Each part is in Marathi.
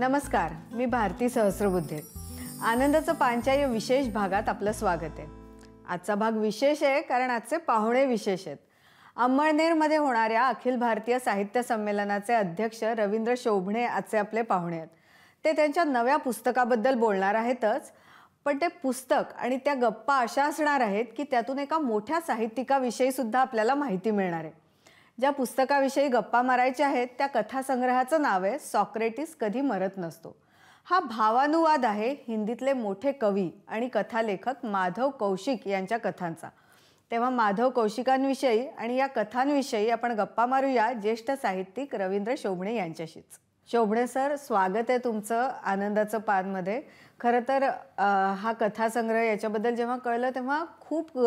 नमस्कार मी भारती सहस्रबुद्धे आनंदाचं पानच्या या विशेष भागात आपलं स्वागत आहे आजचा भाग विशेष आहे कारण आजचे पाहुणे विशेष आहेत अंमळनेरमध्ये होणाऱ्या अखिल भारतीय साहित्य संमेलनाचे अध्यक्ष रवींद्र शोभणे आजचे आपले पाहुणे आहेत ते त्यांच्या नव्या पुस्तकाबद्दल बोलणार आहेतच पण ते पुस्तक आणि त्या गप्पा अशा असणार आहेत की त्यातून एका मोठ्या साहित्यिकाविषयीसुद्धा आपल्याला माहिती मिळणार आहे ज्या पुस्तकाविषयी गप्पा मारायच्या आहेत त्या कथासंग्रहाचं नाव आहे सॉक्रेटिस कधी मरत नसतो हा भावानुवाद आहे हिंदीतले मोठे कवी आणि कथालेखक माधव कौशिक यांच्या कथांचा तेव्हा माधव कौशिकांविषयी आणि या कथांविषयी आपण गप्पा मारूया ज्येष्ठ साहित्यिक रवींद्र शोभणे यांच्याशीच शोभणे सर स्वागत आहे तुमचं आनंदाचं पानमध्ये खरं तर हा कथासंग्रह याच्याबद्दल जेव्हा कळलं तेव्हा खूप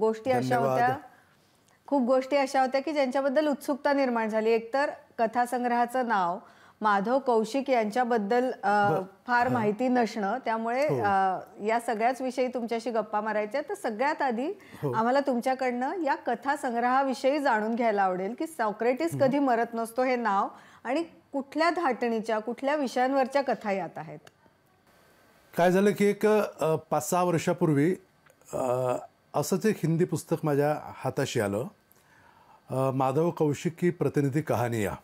गोष्टी अशा होत्या खूप गोष्टी अशा होत्या की ज्यांच्याबद्दल उत्सुकता निर्माण झाली एकतर कथासंग्रहाचं नाव माधव कौशिक यांच्याबद्दल फार माहिती नसणं त्यामुळे हो. या सगळ्याच विषयी तुमच्याशी गप्पा मारायच्या तर सगळ्यात आधी हो. आम्हाला तुमच्याकडनं या कथासंग्रहाविषयी जाणून घ्यायला आवडेल की सॉक्रेटिस कधी मरत नसतो हे नाव आणि कुठल्या धाटणीच्या कुठल्या विषयांवरच्या कथा यात आहेत काय झालं की एक पाच सहा वर्षापूर्वी असंच एक हिंदी पुस्तक माझ्या हाताशी आलं माधव कौशिक की प्रतिनिधी कहाणिया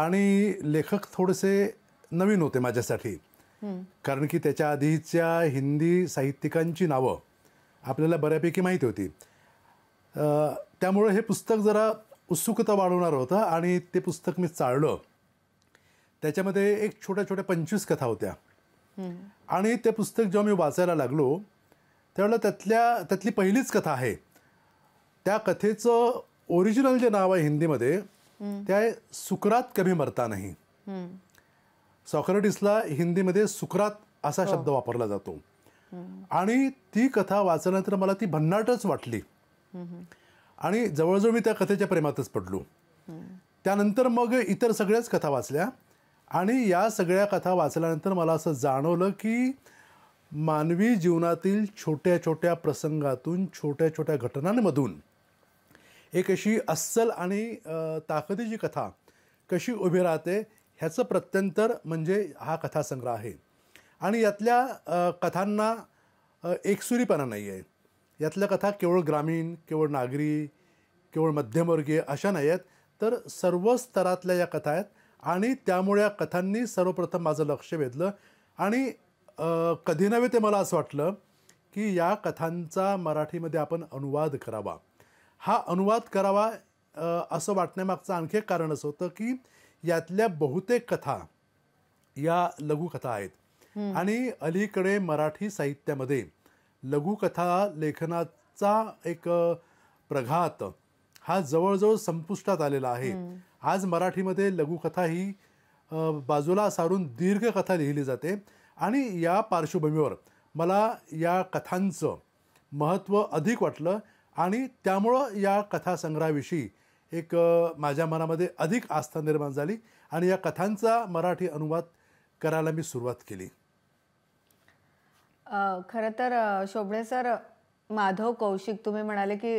आणि लेखक थोडेसे नवीन होते माझ्यासाठी कारण की त्याच्या आधीच्या हिंदी साहित्यिकांची नावं आपल्याला बऱ्यापैकी माहिती होती त्यामुळे हे पुस्तक जरा उत्सुकता वाढवणार होतं आणि ते पुस्तक मी चाळलं त्याच्यामध्ये एक छोट्या छोट्या पंचवीस कथा होत्या आणि ते पुस्तक जेव्हा मी वाचायला लागलो त्यावेळेला त्यातल्या त्यातली पहिलीच कथा आहे त्या कथेचं ओरिजिनल जे नाव आहे हिंदीमध्ये ते आहे सुकरात कमी मरता नाही सॉक्रेटिसला हिंदीमध्ये सुकरात असा हो. शब्द वापरला जातो आणि ती कथा वाचल्यानंतर मला ती भन्नाटच वाटली आणि जवळजवळ मी त्या कथेच्या प्रेमातच पडलो त्यानंतर मग इतर सगळ्याच कथा वाचल्या आणि या सगळ्या कथा वाचल्यानंतर मला असं जाणवलं की मानवी जीवनातील छोट्या छोट्या प्रसंगातून छोट्या छोट्या घटनांमधून एक अशी अस्सल आणि ताकदीची कथा कशी उभी राहते ह्याचं प्रत्यंतर म्हणजे हा कथासंग्रह आहे आणि यातल्या कथांना एकसुरीपणा नाही आहे यातल्या कथा केवळ ग्रामीण केवळ नागरी केवळ मध्यमवर्गीय अशा नाही आहेत तर सर्व स्तरातल्या या कथा आहेत आणि त्यामुळे या कथांनी सर्वप्रथम माझं लक्ष वेधलं आणि कधी नव्हे ते मला असं वाटलं की या कथांचा मराठीमध्ये आपण अनुवाद करावा हा अनुवाद करावा असं वाटण्यामागचं आणखी एक कारण असं होतं की यातल्या बहुतेक कथा या लघुकथा आहेत आणि अलीकडे मराठी साहित्यामध्ये लघुकथा लेखनाचा एक प्रघात हा जवळजवळ संपुष्टात आलेला आहे आज मराठीमध्ये लघुकथा ही बाजूला सारून दीर्घ कथा लिहिली जाते आणि या पार्श्वभूमीवर मला या कथांचं महत्त्व अधिक वाटलं आणि त्यामुळं या कथासंग्रहाविषयी एक माझ्या मनामध्ये अधिक आस्था निर्माण झाली आणि या कथांचा मराठी अनुवाद करायला मी सुरुवात केली खरं तर शोभणे सर माधव कौशिक तुम्ही म्हणाले की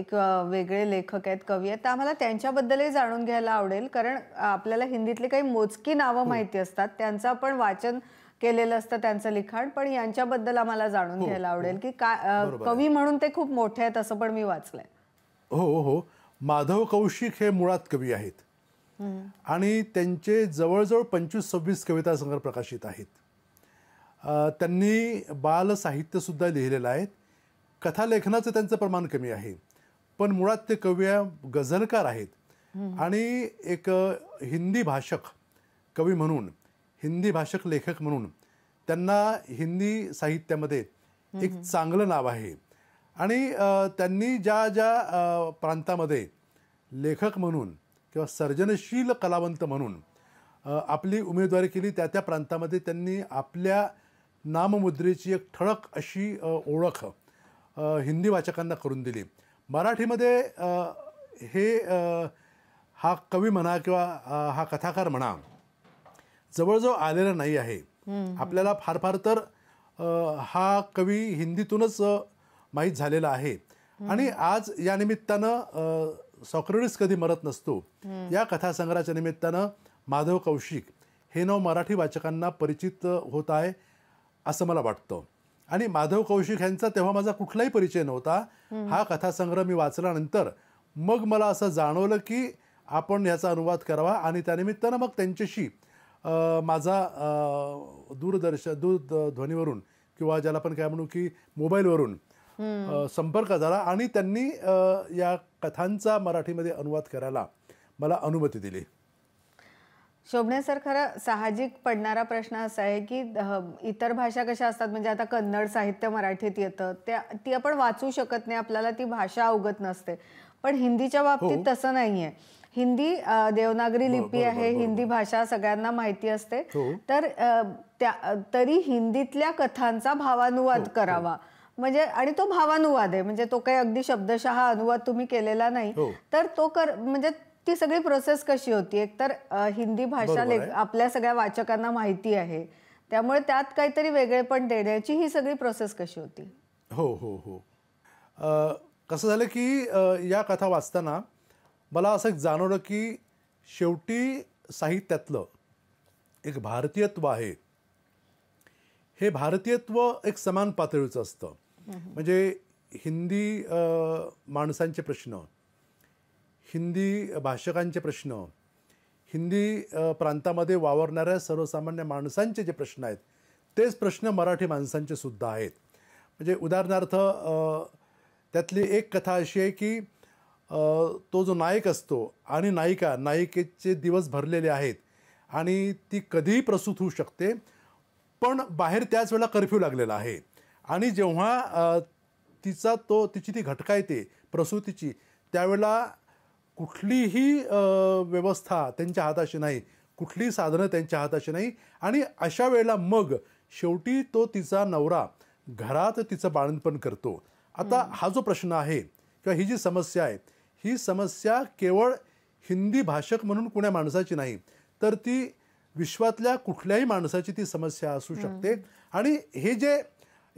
एक वेगळे लेखक आहेत कवी आहेत तर आम्हाला त्यांच्याबद्दलही जाणून घ्यायला आवडेल कारण आपल्याला हिंदीतले काही मोजकी नावं हो. माहिती असतात त्यांचं आपण वाचन केलेलं असतं त्यांचं लिखाण पण यांच्याबद्दल आम्हाला जाणून हो, घ्यायला हो. आवडेल की काय कवी म्हणून ते खूप मोठे आहेत असं पण मी वाचलंय हो हो, हो. माधव कौशिक हे मुळात कवी आहेत आणि त्यांचे जवळजवळ पंचवीस सव्वीस कविता संग्रह प्रकाशित आहेत त्यांनी बाल साहित्य सुद्धा लिहिलेलं आहे कथा लेखनाचं त्यांचं प्रमाण कमी आहे पण मुळात ते कवी गझलकार आहेत आणि एक हिंदी भाषक कवी म्हणून हिंदी भाषक लेखक म्हणून त्यांना हिंदी साहित्यामध्ये एक चांगलं नाव आहे आणि त्यांनी ज्या ज्या प्रांतामध्ये लेखक म्हणून किंवा सर्जनशील कलावंत म्हणून आपली उमेदवारी केली त्या त्या प्रांतामध्ये त्यांनी आपल्या नाममुद्रेची एक ठळक अशी ओळख हिंदी वाचकांना करून दिली मराठीमध्ये हे हा कवी म्हणा किंवा हा कथाकार म्हणा जवळजवळ आलेला नाही आहे आपल्याला फार फार तर हा कवी हिंदीतूनच माहीत झालेला आहे आणि आज या निमित्तानं सॉक्रेटिस कधी मरत नसतो या कथासंग्रहाच्या निमित्तानं माधव कौशिक हे नाव मराठी वाचकांना परिचित होत आहे असं मला वाटतं आणि माधव कौशिक यांचा तेव्हा माझा कुठलाही परिचय नव्हता हा कथासंग्रह मी वाचल्यानंतर मग मला असं जाणवलं की आपण याचा अनुवाद करावा आणि त्यानिमित्तानं मग त्यांच्याशी माझा दूरदर्श दूरध्वनीवरून किंवा ज्याला आपण काय म्हणू की मोबाईलवरून संपर्क झाला आणि त्यांनी या कथांचा मराठीमध्ये अनुवाद करायला मला अनुमती दिली शोभणे सर खरं साहजिक पडणारा प्रश्न असा आहे की इतर भाषा कशा असतात म्हणजे आता कन्नड साहित्य मराठीत येतं त्या ती आपण वाचू शकत नाही आपल्याला ती भाषा अवगत नसते पण हिंदीच्या बाबतीत हो. तसं नाही आहे हिंदी देवनागरी लिपी आहे हिंदी भाषा सगळ्यांना माहिती असते हो. तर त्या तरी हिंदीतल्या कथांचा भावानुवाद हो, हो. करावा म्हणजे आणि तो भावानुवाद आहे म्हणजे तो काही अगदी शब्दशः अनुवाद तुम्ही केलेला नाही तर तो कर म्हणजे ती सगळी प्रोसेस कशी होती एकतर हिंदी भाषा लेख आपल्या सगळ्या वाचकांना माहिती आहे त्यामुळे त्यात काहीतरी वेगळेपण देण्याची ही सगळी प्रोसेस कशी होती हो हो हो कसं झालं की या कथा वाचताना मला असं एक जाणवलं की शेवटी साहित्यातलं एक भारतीयत्व आहे हे भारतीयत्व एक समान पातळीचं असतं म्हणजे हिंदी माणसांचे प्रश्न हिंदी भाषकांचे प्रश्न हिंदी प्रांतामध्ये वावरणाऱ्या सर्वसामान्य माणसांचे जे प्रश्न आहेत तेच प्रश्न मराठी माणसांचे सुद्धा आहेत म्हणजे उदाहरणार्थ त्यातली एक कथा अशी आहे की तो जो नायक असतो आणि नायिका नायिकेचे दिवस भरलेले आहेत आणि ती कधीही प्रसूत होऊ शकते पण बाहेर त्याच वेळेला कर्फ्यू लागलेला आहे आणि जेव्हा तिचा तो तिची ती घटका येते प्रसूतीची त्यावेळेला कुठलीही व्यवस्था त्यांच्या हाताशी नाही कुठली साधनं त्यांच्या हाताशी नाही आणि अशा वेळेला मग शेवटी तो तिचा नवरा घरात तिचं बाळणपण करतो आता हा जो प्रश्न आहे किंवा ही जी समस्या आहे ही समस्या केवळ हिंदी भाषक म्हणून कुण्या माणसाची नाही तर ती विश्वातल्या कुठल्याही माणसाची ती समस्या असू शकते आणि हे जे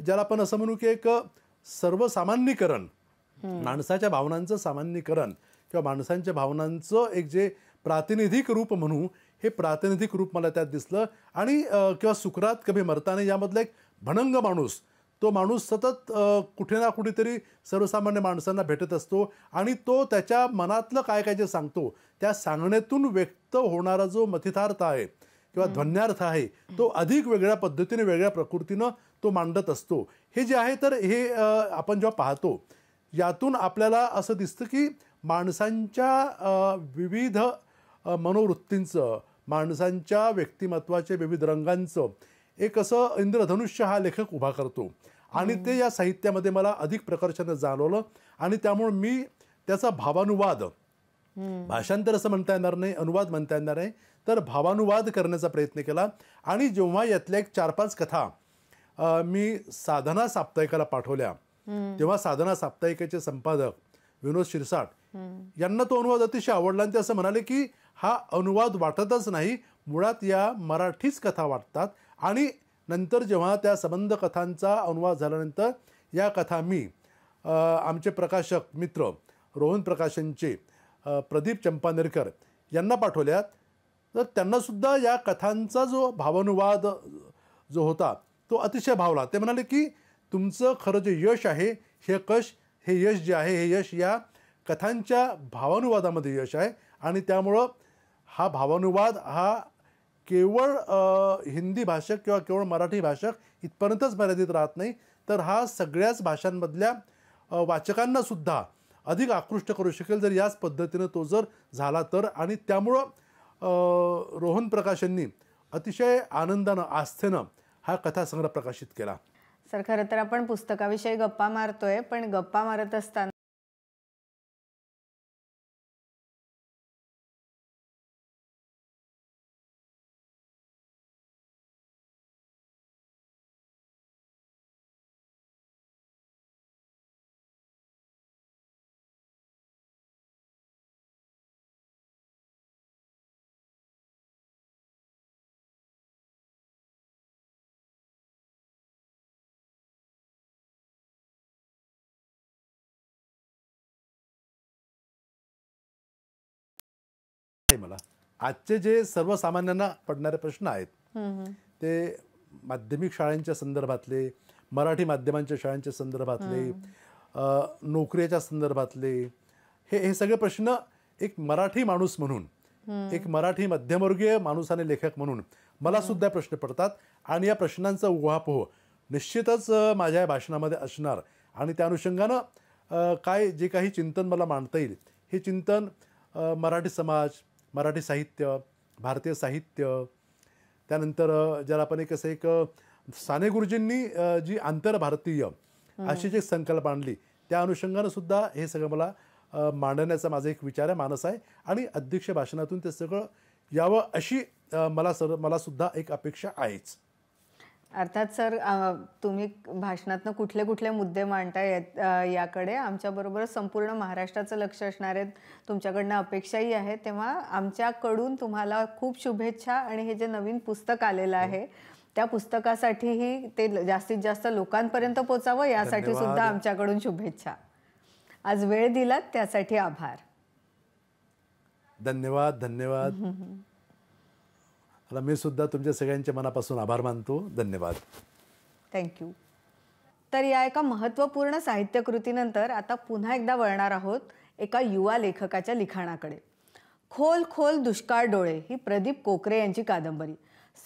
ज्याला आपण असं म्हणू की एक सर्वसामान्यीकरण माणसाच्या भावनांचं सामान्यीकरण किंवा माणसांच्या भावनांचं एक जे प्रातिनिधिक रूप म्हणू हे प्रातिनिधिक रूप मला त्यात दिसलं आणि किंवा सुकरात कभी मरताने यामधला एक भणंग माणूस तो माणूस सतत कुठे ना कुठेतरी सर्वसामान्य माणसांना भेटत असतो आणि तो त्याच्या मनातलं काय काय जे सांगतो त्या सांगण्यातून व्यक्त होणारा जो मथितार्थ आहे किंवा ध्वन्यार्थ आहे तो अधिक वेगळ्या पद्धतीने वेगळ्या प्रकृतीनं तो मांडत असतो हे जे आहे तर हे आपण जेव्हा पाहतो यातून आपल्याला असं दिसतं की माणसांच्या विविध मनोवृत्तींचं माणसांच्या व्यक्तिमत्वाचे विविध रंगांचं एक असं इंद्रधनुष्य हा लेखक उभा करतो आणि ते या साहित्यामध्ये मला अधिक प्रकर्षाने जाणवलं आणि त्यामुळे मी त्याचा भावानुवाद भाषांतर असं म्हणता येणार नाही अनुवाद म्हणता येणार नाही तर भावानुवाद करण्याचा प्रयत्न केला आणि जेव्हा यातल्या एक चार पाच कथा मी साधना साप्ताहिकाला पाठवल्या तेव्हा साधना साप्ताहिकेचे संपादक विनोद शिरसाट यांना तो अनुवाद अतिशय आवडला आणि ते असं म्हणाले की हा अनुवाद वाटतच नाही मुळात या मराठीच कथा वाटतात आणि नंतर जेव्हा त्या संबंध कथांचा अनुवाद झाल्यानंतर या कथा मी आमचे प्रकाशक मित्र रोहन प्रकाशनचे प्रदीप चंपानेरकर यांना पाठवल्यात तर त्यांनासुद्धा या कथांचा जो भावानुवाद जो होता तो अतिशय भावला ते म्हणाले की तुमचं खरं जे यश आहे हे कश हे यश जे आहे हे यश या कथांच्या भावानुवादामध्ये यश आहे आणि त्यामुळं हा भावानुवाद हा केवळ हिंदी भाषक किंवा केवळ मराठी भाषक इथपर्यंतच मर्यादित राहत नाही तर हा सगळ्याच भाषांमधल्या वाचकांनासुद्धा अधिक आकृष्ट करू शकेल जर याच पद्धतीनं तो जर झाला तर आणि त्यामुळं रोहन यांनी अतिशय आनंदानं आस्थेनं हा कथासंग्रह प्रकाशित केला सर खरं तर आपण पुस्तकाविषयी गप्पा मारतोय पण गप्पा मारत असताना मला आजचे जे सर्वसामान्यांना पडणारे प्रश्न आहेत ते माध्यमिक शाळांच्या संदर्भातले मराठी माध्यमांच्या शाळांच्या संदर्भातले नोकरीच्या संदर्भातले हे हे सगळे प्रश्न एक मराठी माणूस म्हणून एक मराठी मध्यमवर्गीय माणूस आणि लेखक म्हणून मला सुद्धा प्रश्न पडतात आणि या प्रश्नांचा उहापोह निश्चितच माझ्या या भाषणामध्ये असणार आणि त्या अनुषंगानं काय जे काही चिंतन मला मांडता येईल हे चिंतन मराठी समाज मराठी साहित्य भारतीय साहित्य त्यानंतर ज्याला आपण एक असं एक साने गुरुजींनी जी आंतरभारतीय अशी जी संकल्प आणली त्या अनुषंगानं सुद्धा हे सगळं मला मांडण्याचा माझा एक विचार आहे मानस आहे आणि अध्यक्ष भाषणातून ते सगळं यावं अशी मला सर मला सुद्धा एक अपेक्षा आहेच अर्थात सर तुम्ही भाषणातनं कुठले कुठले मुद्दे मांडता याकडे आमच्याबरोबर संपूर्ण महाराष्ट्राचं लक्ष असणार आहेत तुमच्याकडनं अपेक्षाही आहे तेव्हा आमच्याकडून तुम्हाला खूप शुभेच्छा आणि हे जे नवीन पुस्तक आलेलं आहे त्या पुस्तकासाठीही ते जास्तीत जास्त लोकांपर्यंत पोचावं यासाठी सुद्धा आमच्याकडून शुभेच्छा आज वेळ दिलात त्यासाठी आभार धन्यवाद धन्यवाद आता मी सुद्धा तुमच्या सगळ्यांच्या मनापासून आभार मानतो धन्यवाद थँक्यू तर या एका महत्त्वपूर्ण साहित्यकृतीनंतर आता पुन्हा एकदा वळणार आहोत एका युवा लेखकाच्या लिखाणाकडे खोल खोल दुष्काळ डोळे ही प्रदीप कोकरे यांची कादंबरी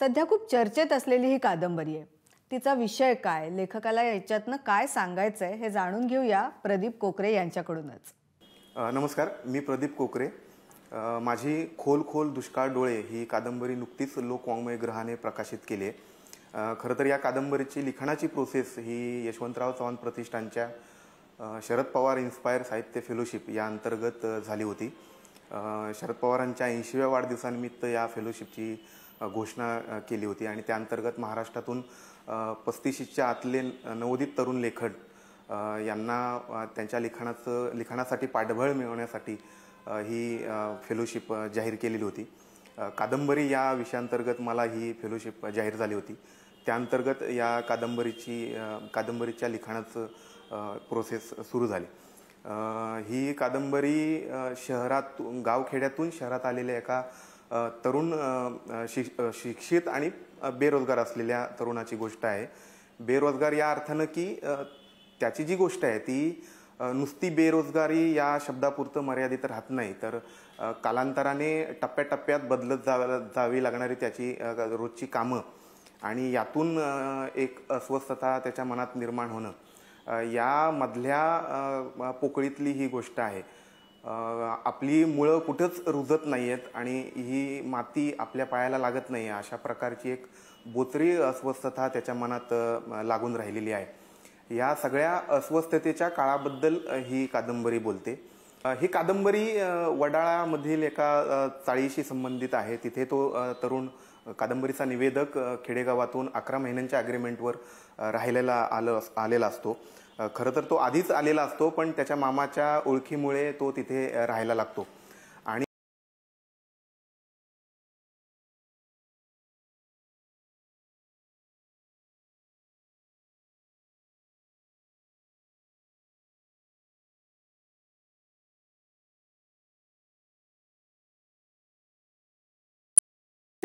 सध्या खूप चर्चेत असलेली ही कादंबरी आहे तिचा विषय काय लेखकाला याच्यातनं काय सांगायचं आहे हे जाणून घेऊया प्रदीप कोकरे यांच्याकडूनच नमस्कार मी प्रदीप कोकरे माझी खोल खोल दुष्काळ डोळे ही कादंबरी नुकतीच लोकवाङ्मय ग्रहाने प्रकाशित केली आहे खरं तर या कादंबरीची लिखाणाची प्रोसेस ही यशवंतराव चव्हाण प्रतिष्ठानच्या शरद पवार इन्स्पायर साहित्य फेलोशिप या अंतर्गत झाली होती शरद पवारांच्या ऐंशीव्या वाढदिवसानिमित्त या फेलोशिपची घोषणा केली होती आणि त्या अंतर्गत महाराष्ट्रातून पस्तीशीच्या आतले नवोदित तरुण लेखक यांना त्यांच्या लिखाणाचं लिखाणासाठी पाठबळ मिळवण्यासाठी ही फेलोशिप जाहीर केलेली होती कादंबरी या विषयांतर्गत मला ही फेलोशिप जाहीर झाली होती त्याअंतर्गत या कादंबरीची कादंबरीच्या लिखाणाचं प्रोसेस सुरू झाली ही कादंबरी शहरात गावखेड्यातून शहरात आलेल्या एका तरुण शिक्षित आणि बेरोजगार असलेल्या तरुणाची गोष्ट आहे बेरोजगार या अर्थानं की त्याची जी गोष्ट आहे ती नुसती बेरोजगारी या शब्दापुरतं मर्यादित राहत नाही तर कालांतराने टप्प्याटप्प्यात बदलत जा जावी लागणारी त्याची रोजची कामं आणि यातून एक अस्वस्थता त्याच्या मनात निर्माण होणं यामधल्या पोकळीतली ही गोष्ट आहे आपली मुळं कुठंच रुजत नाही आहेत आणि ही माती आपल्या पायाला लागत नाही अशा प्रकारची एक बोचरी अस्वस्थता त्याच्या मनात लागून राहिलेली आहे या सगळ्या अस्वस्थतेच्या काळाबद्दल ही कादंबरी बोलते ही कादंबरी वडाळामधील एका चाळीशी संबंधित आहे तिथे तो तरुण कादंबरीचा निवेदक खेडेगावातून अकरा महिन्यांच्या अग्रीमेंटवर राहिलेला आलं आलेला असतो खरं तर तो आधीच आलेला असतो पण त्याच्या मामाच्या ओळखीमुळे तो तिथे राहायला लागतो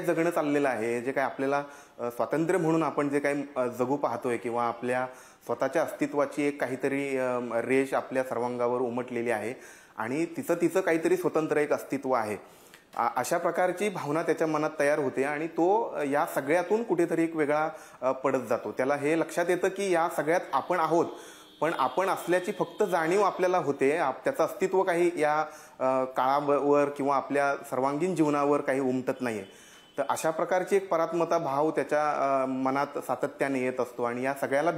जगणं चाललेलं आहे जे काय आपल्याला स्वातंत्र्य म्हणून आपण जे काही जगू पाहतोय किंवा आपल्या स्वतःच्या अस्तित्वाची एक काहीतरी रेष आपल्या सर्वांगावर उमटलेली आहे आणि तिचं तिचं काहीतरी स्वतंत्र एक अस्तित्व आहे अशा प्रकारची भावना त्याच्या मनात तयार होते आणि तो या सगळ्यातून कुठेतरी एक वेगळा पडत जातो त्याला हे लक्षात येतं की या सगळ्यात आपण आहोत पण आपण असल्याची फक्त जाणीव आपल्याला होते त्याचं अस्तित्व काही या काळावर किंवा आपल्या सर्वांगीण जीवनावर काही उमटत नाही तर अशा प्रकारची एक परात्मता भाव त्याच्या मनात सातत्याने येत असतो आणि या सगळ्याला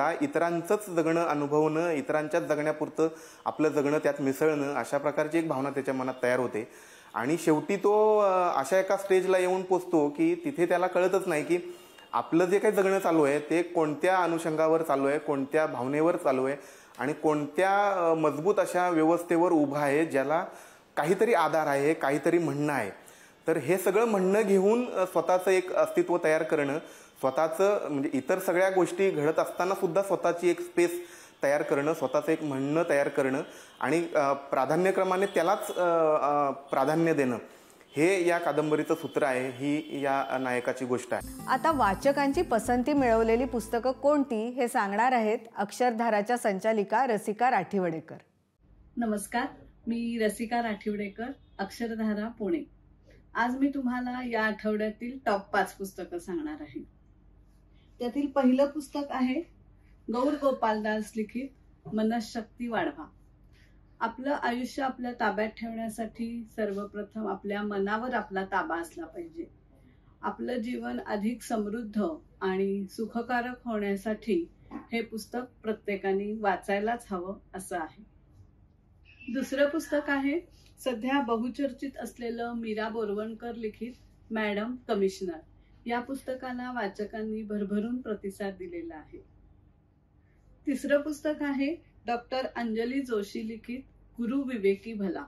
घेता इतरांचंच जगणं अनुभवणं इतरांच्याच जगण्यापुरतं आपलं जगणं त्यात मिसळणं अशा प्रकारची एक भावना त्याच्या मनात तयार होते आणि शेवटी तो अशा एका स्टेजला येऊन पोचतो की तिथे त्याला कळतच नाही की आपलं जे काही जगणं चालू आहे ते कोणत्या अनुषंगावर चालू आहे कोणत्या भावनेवर चालू आहे आणि कोणत्या मजबूत अशा व्यवस्थेवर उभा आहे ज्याला काहीतरी आधार आहे काहीतरी म्हणणं आहे तर हे सगळं म्हणणं घेऊन स्वतःचं एक अस्तित्व तयार करणं स्वतःचं म्हणजे इतर सगळ्या गोष्टी घडत असताना सुद्धा स्वतःची एक स्पेस तयार करणं स्वतःचं एक म्हणणं तयार करणं आणि प्राधान्यक्रमाने त्यालाच प्राधान्य देणं हे या कादंबरीचं सूत्र आहे ही या नायकाची गोष्ट आहे आता वाचकांची पसंती मिळवलेली पुस्तकं कोणती हे सांगणार आहेत अक्षरधाराच्या संचालिका रसिका राठीवडेकर नमस्कार मी रसिका राठीवडेकर अक्षरधारा पुणे आज मी तुम्हाला या आठवड्यातील टॉप पाच पुस्तकं सांगणार आहे त्यातील पहिलं पुस्तक आहे गौर गोपालदास लिखित मनशक्ती वाढवा आपलं आयुष्य आपल्या ताब्यात ठेवण्यासाठी सर्वप्रथम आपल्या मनावर आपला ताबा असला पाहिजे आपलं जीवन अधिक समृद्ध आणि सुखकारक होण्यासाठी हे पुस्तक प्रत्येकाने वाचायलाच हवं असं आहे दुसरं पुस्तक आहे सध्या बहुचर्चित असलेलं मीरा बोरवणकर लिखित मॅडम कमिशनर या पुस्तकाला वाचकांनी भरभरून प्रतिसाद दिलेला आहे तिसरं पुस्तक आहे डॉक्टर अंजली जोशी लिखित गुरु विवेकी भला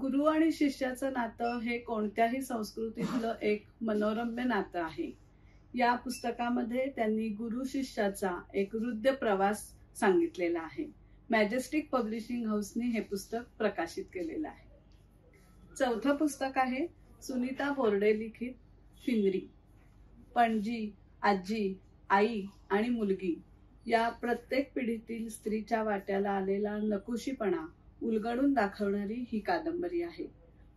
गुरु आणि शिष्याचं नातं हे कोणत्याही संस्कृतीतलं एक मनोरम्य नातं आहे या पुस्तकामध्ये त्यांनी गुरु शिष्याचा एक हृदय प्रवास सांगितलेला आहे मॅजेस्टिक पब्लिशिंग हाऊसने हे पुस्तक प्रकाशित केलेलं आहे चौथं पुस्तक आहे सुनीता बोर्डे लिखित फिंगरी पणजी आजी आई आणि मुलगी या प्रत्येक पिढीतील स्त्रीच्या वाट्याला आलेला नकुशीपणा उलगडून दाखवणारी ही कादंबरी आहे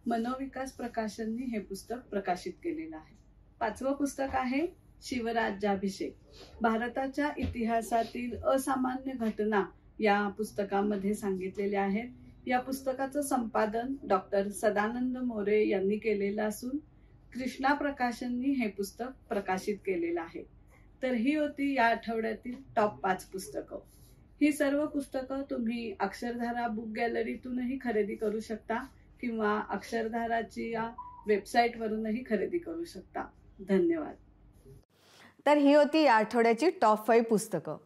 मनोविकास प्रकाशननी हे पुस्तक प्रकाशित केलेलं आहे पाचवं पुस्तक आहे शिवराज्याभिषेक भारताच्या इतिहासातील असामान्य घटना या पुस्तकामध्ये सांगितलेले आहेत या पुस्तकाचं संपादन डॉक्टर सदानंद मोरे यांनी केलेलं असून कृष्णा प्रकाशननी हे पुस्तक प्रकाशित केलेलं आहे तर ही होती या आठवड्यातील टॉप पाच पुस्तकं ही सर्व पुस्तकं तुम्ही अक्षरधारा बुक गॅलरीतूनही खरेदी करू शकता किंवा अक्षरधाराची या वेबसाईटवरूनही खरेदी करू शकता धन्यवाद तर ही होती या आठवड्याची टॉप फाईव्ह पुस्तकं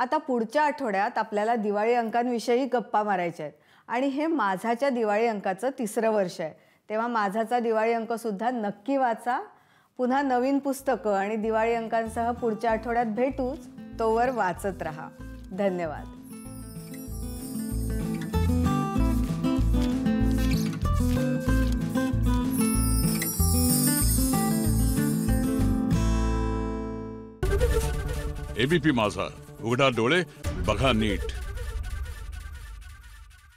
आता पुढच्या आठवड्यात आपल्याला दिवाळी अंकांविषयी गप्पा मारायच्या आहेत आणि हे माझाच्या दिवाळी अंकाचं तिसरं वर्ष आहे तेव्हा माझाचा दिवाळी अंकसुद्धा नक्की वाचा पुन्हा नवीन पुस्तकं आणि दिवाळी अंकांसह पुढच्या आठवड्यात भेटूच तोवर वाचत राहा धन्यवाद एबीपी माझा उघडा डोळे बघा नीट